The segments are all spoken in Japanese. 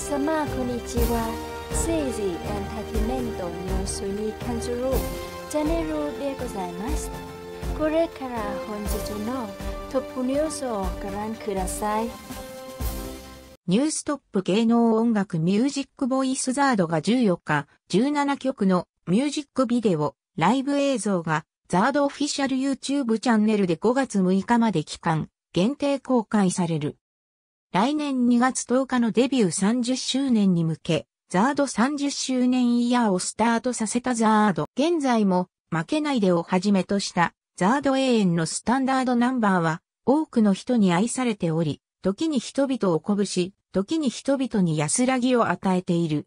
皆様こんにちはエンターテイメントニュースにチャンネルでございますこれから本日のトップニュースをご覧くださいニューストップ芸能音楽ミュージックボイスザードが14日17曲のミュージックビデオライブ映像がザードオフィシャル YouTube チャンネルで5月6日まで期間限定公開される。来年2月10日のデビュー30周年に向け、ザード30周年イヤーをスタートさせたザード。現在も、負けないでをはじめとした、ザード永遠のスタンダードナンバーは、多くの人に愛されており、時に人々を鼓舞し、時に人々に安らぎを与えている。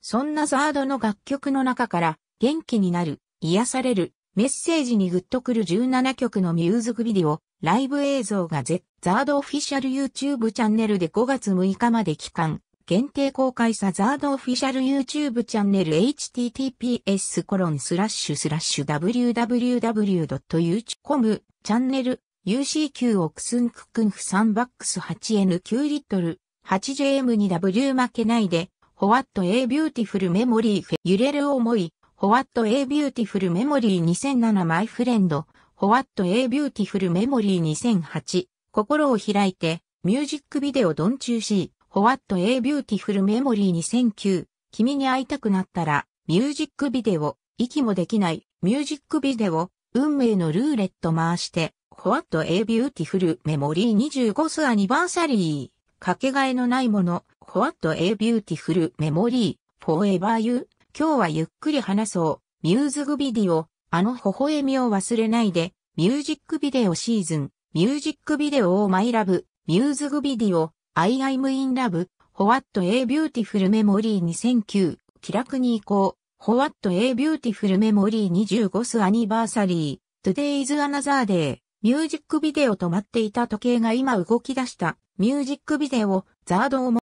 そんなザードの楽曲の中から、元気になる、癒される、メッセージにグッとくる17曲のミュージックビデオ、ライブ映像がゼザードオフィシャル YouTube チャンネルで5月6日まで期間、限定公開さザードオフィシャル YouTube チャンネル https コロンスラッシュスラッシュ www.youtube.com チャンネル UCQ オクスンククンフサンバックス 8N9 リットル 8JM2W 負けないでホワット A ビューティフルメモリーフェ揺れる思いホワット・エイ・ビューティフル・メモリー 2007・ マイ・フレンド、ホワット・エイ・ビューティフル・メモリー2008、心を開いて、ミュージックビデオ・ドン・チューシー、ホワット・エイ・ビューティフル・メモリー2009、君に会いたくなったら、ミュージックビデオ、息もできない、ミュージックビデオ、運命のルーレット回して、ホワット・エイ・ビューティフル・メモリー25スアニバーサリー、かけがえのないもの、ホワット・エイ・ビューティフル・メモリー、フォーエバー・ユー、今日はゆっくり話そう、ミューズグビデオ、あの微笑みを忘れないで、ミュージックビデオシーズン、ミュージックビデオをマイラブ、ミューズグビデオ、アイアイムインラブ、ホワットエービューティフルメモリー2009、気楽に行こう、ホワットエービューティフルメモリー25スアニバーサリー、Today is another day、ミュージックビデオ止まっていた時計が今動き出した、ミュージックビデオ、ザードをも